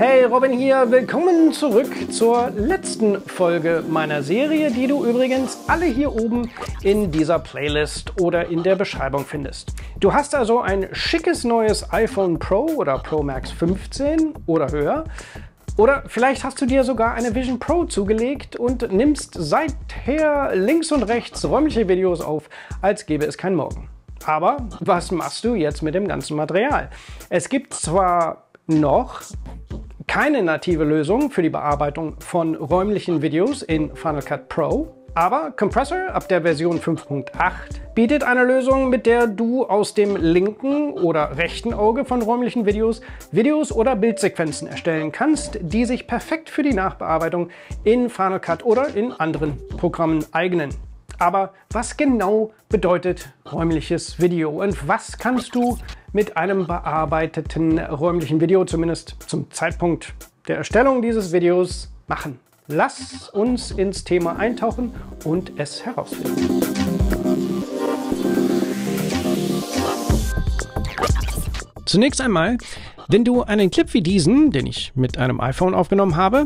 Hey, Robin hier. Willkommen zurück zur letzten Folge meiner Serie, die du übrigens alle hier oben in dieser Playlist oder in der Beschreibung findest. Du hast also ein schickes neues iPhone Pro oder Pro Max 15 oder höher. Oder vielleicht hast du dir sogar eine Vision Pro zugelegt und nimmst seither links und rechts räumliche Videos auf, als gäbe es kein Morgen. Aber was machst du jetzt mit dem ganzen Material? Es gibt zwar noch keine native Lösung für die Bearbeitung von räumlichen Videos in Final Cut Pro, aber Compressor ab der Version 5.8 bietet eine Lösung, mit der du aus dem linken oder rechten Auge von räumlichen Videos Videos oder Bildsequenzen erstellen kannst, die sich perfekt für die Nachbearbeitung in Final Cut oder in anderen Programmen eignen. Aber was genau bedeutet räumliches Video und was kannst du mit einem bearbeiteten räumlichen Video, zumindest zum Zeitpunkt der Erstellung dieses Videos, machen? Lass uns ins Thema eintauchen und es herausfinden. Zunächst einmal wenn du einen Clip wie diesen, den ich mit einem iPhone aufgenommen habe,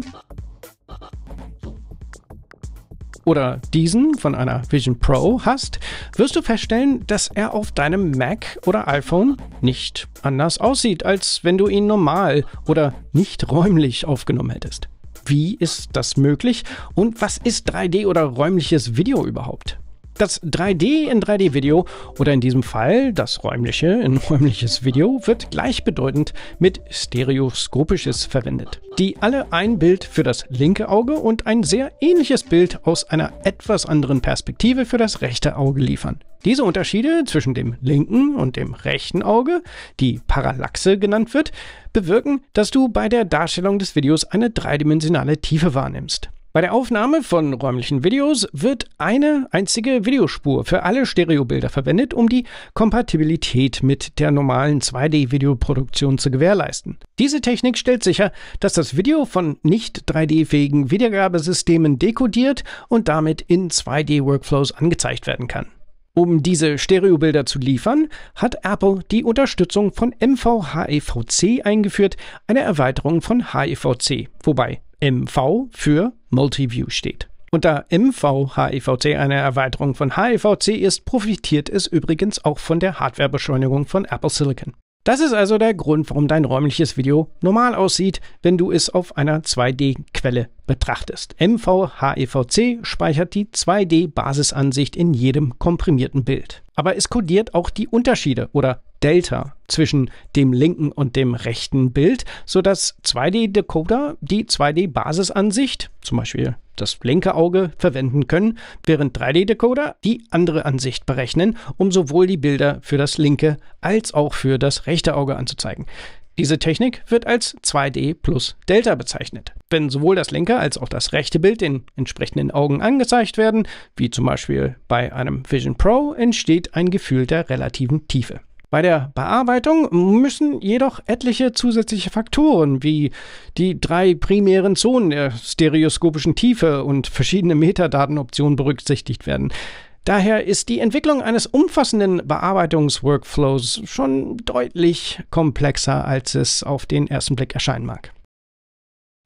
oder diesen von einer Vision Pro hast, wirst du feststellen, dass er auf deinem Mac oder iPhone nicht anders aussieht, als wenn du ihn normal oder nicht räumlich aufgenommen hättest. Wie ist das möglich und was ist 3D oder räumliches Video überhaupt? Das 3D in 3D-Video oder in diesem Fall das räumliche in räumliches Video wird gleichbedeutend mit stereoskopisches verwendet, die alle ein Bild für das linke Auge und ein sehr ähnliches Bild aus einer etwas anderen Perspektive für das rechte Auge liefern. Diese Unterschiede zwischen dem linken und dem rechten Auge, die Parallaxe genannt wird, bewirken, dass du bei der Darstellung des Videos eine dreidimensionale Tiefe wahrnimmst. Bei der Aufnahme von räumlichen Videos wird eine einzige Videospur für alle Stereobilder verwendet, um die Kompatibilität mit der normalen 2D-Videoproduktion zu gewährleisten. Diese Technik stellt sicher, dass das Video von nicht 3D-fähigen Wiedergabesystemen dekodiert und damit in 2D-Workflows angezeigt werden kann. Um diese Stereobilder zu liefern, hat Apple die Unterstützung von MVHEVC eingeführt, eine Erweiterung von HEVC, wobei MV für Multiview steht. Und da mv eine Erweiterung von HEVC ist, profitiert es übrigens auch von der Hardwarebeschleunigung von Apple Silicon. Das ist also der Grund, warum dein räumliches Video normal aussieht, wenn du es auf einer 2D-Quelle betrachtest. MVHEVC speichert die 2D-Basisansicht in jedem komprimierten Bild. Aber es kodiert auch die Unterschiede oder Delta zwischen dem linken und dem rechten Bild, sodass 2D-Decoder die 2D-Basisansicht, zum Beispiel das linke Auge, verwenden können, während 3D-Decoder die andere Ansicht berechnen, um sowohl die Bilder für das linke als auch für das rechte Auge anzuzeigen. Diese Technik wird als 2D plus Delta bezeichnet. Wenn sowohl das linke als auch das rechte Bild den entsprechenden Augen angezeigt werden, wie zum Beispiel bei einem Vision Pro, entsteht ein Gefühl der relativen Tiefe. Bei der Bearbeitung müssen jedoch etliche zusätzliche Faktoren wie die drei primären Zonen der stereoskopischen Tiefe und verschiedene Metadatenoptionen berücksichtigt werden. Daher ist die Entwicklung eines umfassenden Bearbeitungsworkflows schon deutlich komplexer, als es auf den ersten Blick erscheinen mag.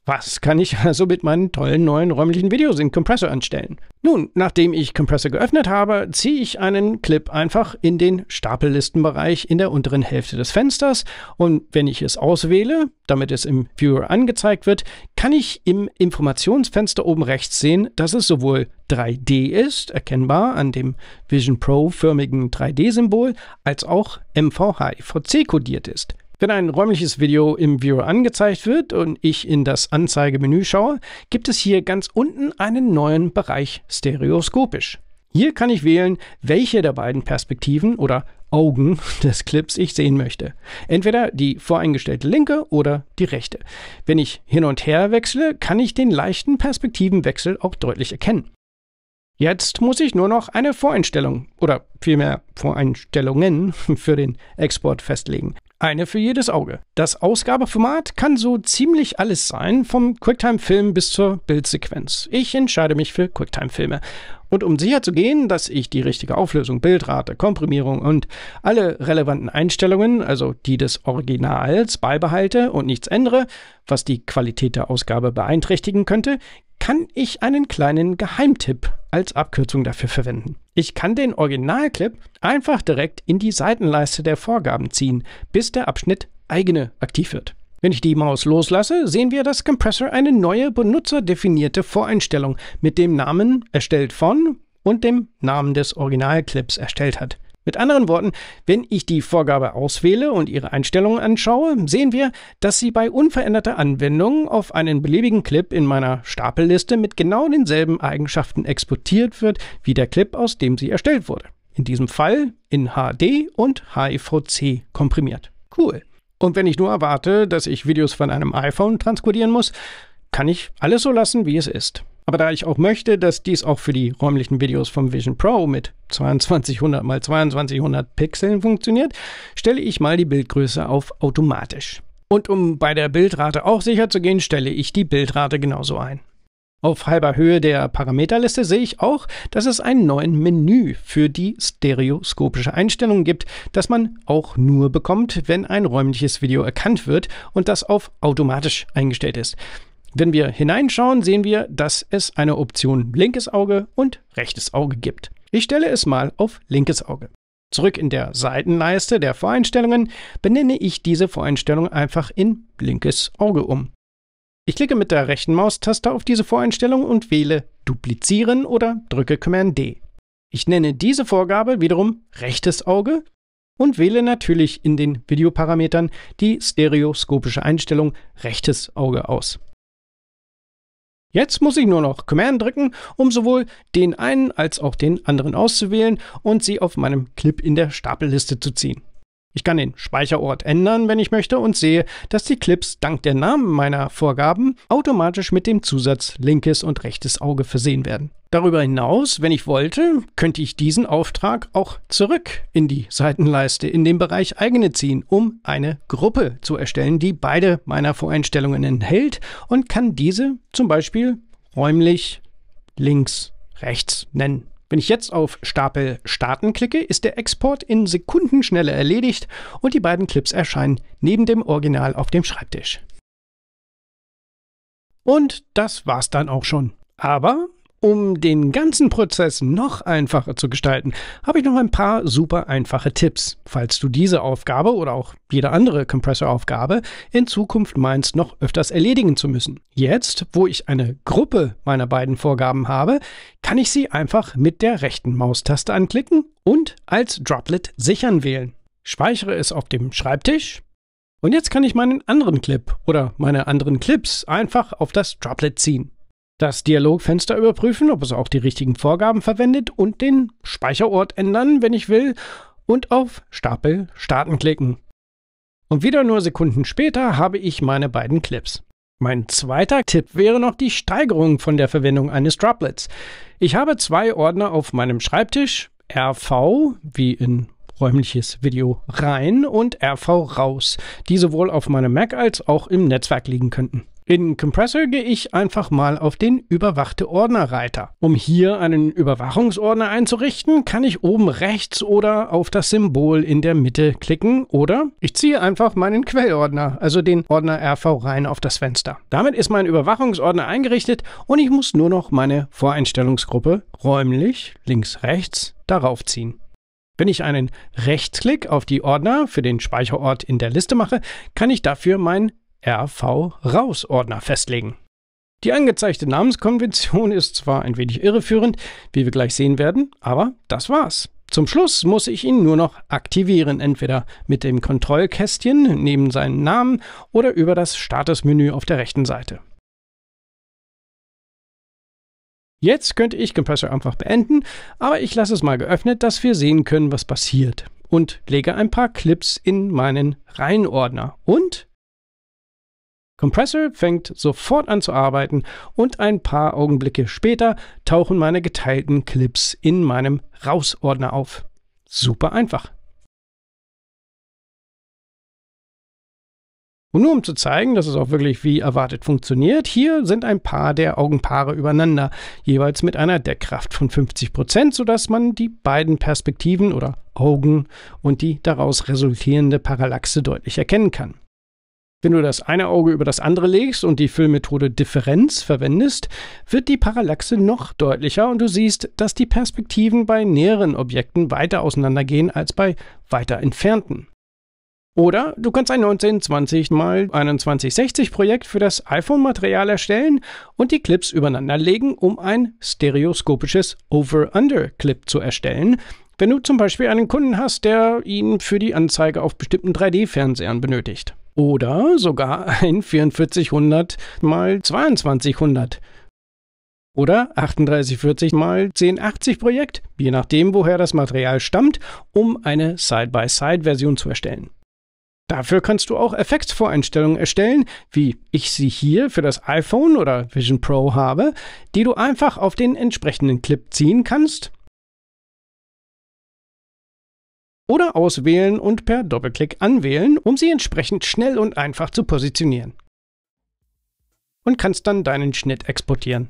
Was kann ich also mit meinen tollen neuen räumlichen Videos in Compressor anstellen? Nun, nachdem ich Compressor geöffnet habe, ziehe ich einen Clip einfach in den Stapellistenbereich in der unteren Hälfte des Fensters und wenn ich es auswähle, damit es im Viewer angezeigt wird, kann ich im Informationsfenster oben rechts sehen, dass es sowohl 3D ist, erkennbar an dem Vision Pro förmigen 3D-Symbol, als auch mvh vc kodiert ist. Wenn ein räumliches Video im Viewer angezeigt wird und ich in das Anzeigemenü schaue, gibt es hier ganz unten einen neuen Bereich stereoskopisch. Hier kann ich wählen, welche der beiden Perspektiven oder Augen des Clips ich sehen möchte. Entweder die voreingestellte linke oder die rechte. Wenn ich hin und her wechsle, kann ich den leichten Perspektivenwechsel auch deutlich erkennen. Jetzt muss ich nur noch eine Voreinstellung oder vielmehr Voreinstellungen für den Export festlegen. Eine für jedes Auge. Das Ausgabeformat kann so ziemlich alles sein, vom Quicktime-Film bis zur Bildsequenz. Ich entscheide mich für Quicktime-Filme. Und um sicherzugehen, dass ich die richtige Auflösung, Bildrate, Komprimierung und alle relevanten Einstellungen, also die des Originals, beibehalte und nichts ändere, was die Qualität der Ausgabe beeinträchtigen könnte, kann ich einen kleinen Geheimtipp als Abkürzung dafür verwenden. Ich kann den Originalclip einfach direkt in die Seitenleiste der Vorgaben ziehen, bis der Abschnitt eigene aktiv wird. Wenn ich die Maus loslasse, sehen wir, dass Compressor eine neue benutzerdefinierte Voreinstellung mit dem Namen erstellt von und dem Namen des Originalclips erstellt hat. Mit anderen Worten, wenn ich die Vorgabe auswähle und ihre Einstellungen anschaue, sehen wir, dass sie bei unveränderter Anwendung auf einen beliebigen Clip in meiner Stapelliste mit genau denselben Eigenschaften exportiert wird wie der Clip, aus dem sie erstellt wurde. In diesem Fall in HD und HIVC komprimiert. Cool. Und wenn ich nur erwarte, dass ich Videos von einem iPhone transkodieren muss, kann ich alles so lassen, wie es ist. Aber da ich auch möchte, dass dies auch für die räumlichen Videos vom Vision Pro mit 2200 x 2200 Pixeln funktioniert, stelle ich mal die Bildgröße auf automatisch. Und um bei der Bildrate auch sicher zu gehen, stelle ich die Bildrate genauso ein. Auf halber Höhe der Parameterliste sehe ich auch, dass es einen neuen Menü für die stereoskopische Einstellung gibt, das man auch nur bekommt, wenn ein räumliches Video erkannt wird und das auf automatisch eingestellt ist. Wenn wir hineinschauen, sehen wir, dass es eine Option linkes Auge und rechtes Auge gibt. Ich stelle es mal auf linkes Auge. Zurück in der Seitenleiste der Voreinstellungen benenne ich diese Voreinstellung einfach in linkes Auge um. Ich klicke mit der rechten Maustaste auf diese Voreinstellung und wähle Duplizieren oder drücke Command D. Ich nenne diese Vorgabe wiederum rechtes Auge und wähle natürlich in den Videoparametern die stereoskopische Einstellung rechtes Auge aus. Jetzt muss ich nur noch Command drücken, um sowohl den einen als auch den anderen auszuwählen und sie auf meinem Clip in der Stapelliste zu ziehen. Ich kann den Speicherort ändern, wenn ich möchte, und sehe, dass die Clips dank der Namen meiner Vorgaben automatisch mit dem Zusatz linkes und rechtes Auge versehen werden. Darüber hinaus, wenn ich wollte, könnte ich diesen Auftrag auch zurück in die Seitenleiste in den Bereich eigene ziehen, um eine Gruppe zu erstellen, die beide meiner Voreinstellungen enthält und kann diese zum Beispiel räumlich links, rechts nennen. Wenn ich jetzt auf Stapel Starten klicke, ist der Export in Sekundenschnelle erledigt und die beiden Clips erscheinen neben dem Original auf dem Schreibtisch. Und das war's dann auch schon. Aber um den ganzen Prozess noch einfacher zu gestalten, habe ich noch ein paar super einfache Tipps, falls du diese Aufgabe oder auch jede andere Compressor-Aufgabe in Zukunft meinst, noch öfters erledigen zu müssen. Jetzt, wo ich eine Gruppe meiner beiden Vorgaben habe, kann ich sie einfach mit der rechten Maustaste anklicken und als Droplet sichern wählen. Speichere es auf dem Schreibtisch und jetzt kann ich meinen anderen Clip oder meine anderen Clips einfach auf das Droplet ziehen das Dialogfenster überprüfen, ob es auch die richtigen Vorgaben verwendet und den Speicherort ändern, wenn ich will, und auf Stapel Starten klicken. Und wieder nur Sekunden später habe ich meine beiden Clips. Mein zweiter Tipp wäre noch die Steigerung von der Verwendung eines Droplets. Ich habe zwei Ordner auf meinem Schreibtisch, RV wie in räumliches Video rein und RV raus, die sowohl auf meinem Mac als auch im Netzwerk liegen könnten. In Compressor gehe ich einfach mal auf den überwachte Ordnerreiter. Um hier einen Überwachungsordner einzurichten, kann ich oben rechts oder auf das Symbol in der Mitte klicken oder ich ziehe einfach meinen Quellordner, also den Ordner RV rein auf das Fenster. Damit ist mein Überwachungsordner eingerichtet und ich muss nur noch meine Voreinstellungsgruppe räumlich links rechts darauf ziehen. Wenn ich einen Rechtsklick auf die Ordner für den Speicherort in der Liste mache, kann ich dafür mein RV-Raus-Ordner festlegen. Die angezeigte Namenskonvention ist zwar ein wenig irreführend, wie wir gleich sehen werden, aber das war's. Zum Schluss muss ich ihn nur noch aktivieren, entweder mit dem Kontrollkästchen neben seinen Namen oder über das Statusmenü auf der rechten Seite. Jetzt könnte ich Compressor einfach beenden, aber ich lasse es mal geöffnet, dass wir sehen können, was passiert und lege ein paar Clips in meinen Reihenordner und Compressor fängt sofort an zu arbeiten und ein paar Augenblicke später tauchen meine geteilten Clips in meinem Rausordner auf. Super einfach. Und nur um zu zeigen, dass es auch wirklich wie erwartet funktioniert, hier sind ein paar der Augenpaare übereinander, jeweils mit einer Deckkraft von 50%, sodass man die beiden Perspektiven oder Augen und die daraus resultierende Parallaxe deutlich erkennen kann. Wenn du das eine Auge über das andere legst und die Füllmethode Differenz verwendest, wird die Parallaxe noch deutlicher und du siehst, dass die Perspektiven bei näheren Objekten weiter auseinandergehen als bei weiter entfernten. Oder du kannst ein 1920 x 2160 Projekt für das iPhone-Material erstellen und die Clips übereinander legen, um ein stereoskopisches Over-Under-Clip zu erstellen, wenn du zum Beispiel einen Kunden hast, der ihn für die Anzeige auf bestimmten 3D-Fernsehern benötigt oder sogar ein 4400 mal 2200 oder 3840 mal 1080 Projekt, je nachdem, woher das Material stammt, um eine Side-by-Side-Version zu erstellen. Dafür kannst du auch Effektsvoreinstellungen erstellen, wie ich sie hier für das iPhone oder Vision Pro habe, die du einfach auf den entsprechenden Clip ziehen kannst oder auswählen und per Doppelklick anwählen, um sie entsprechend schnell und einfach zu positionieren. Und kannst dann deinen Schnitt exportieren.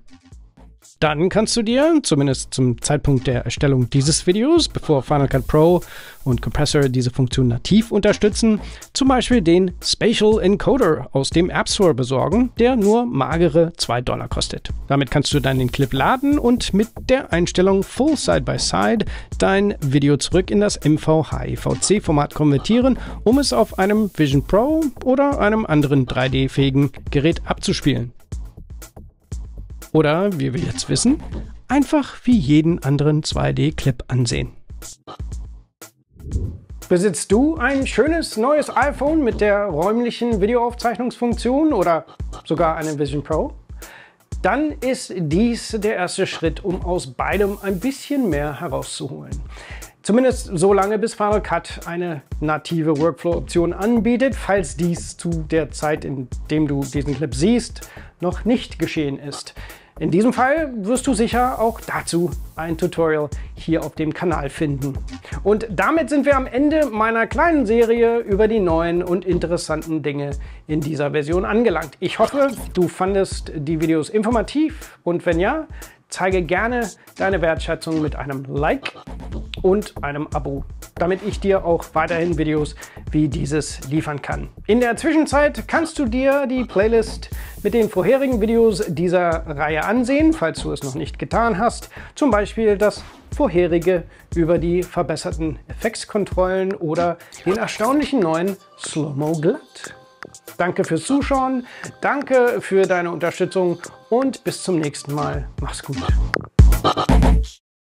Dann kannst du dir, zumindest zum Zeitpunkt der Erstellung dieses Videos, bevor Final Cut Pro und Compressor diese Funktion nativ unterstützen, zum Beispiel den Spatial Encoder aus dem App Store besorgen, der nur magere 2 Dollar kostet. Damit kannst du dann den Clip laden und mit der Einstellung Full Side by Side dein Video zurück in das MVHIVC-Format e konvertieren, um es auf einem Vision Pro oder einem anderen 3D-fähigen Gerät abzuspielen. Oder, wie wir jetzt wissen, einfach wie jeden anderen 2D-Clip ansehen. Besitzt du ein schönes neues iPhone mit der räumlichen Videoaufzeichnungsfunktion oder sogar eine Vision Pro? Dann ist dies der erste Schritt, um aus beidem ein bisschen mehr herauszuholen. Zumindest so lange, bis Final Cut eine native Workflow-Option anbietet, falls dies zu der Zeit, in dem du diesen Clip siehst, noch nicht geschehen ist. In diesem Fall wirst du sicher auch dazu ein Tutorial hier auf dem Kanal finden. Und damit sind wir am Ende meiner kleinen Serie über die neuen und interessanten Dinge in dieser Version angelangt. Ich hoffe, du fandest die Videos informativ und wenn ja, zeige gerne deine Wertschätzung mit einem Like und einem Abo, damit ich dir auch weiterhin Videos wie dieses liefern kann. In der Zwischenzeit kannst du dir die Playlist mit den vorherigen Videos dieser Reihe ansehen, falls du es noch nicht getan hast. Zum Beispiel das vorherige über die verbesserten Effektskontrollen oder den erstaunlichen neuen Slow-Mo Glut. Danke fürs Zuschauen, danke für deine Unterstützung und bis zum nächsten Mal. Mach's gut.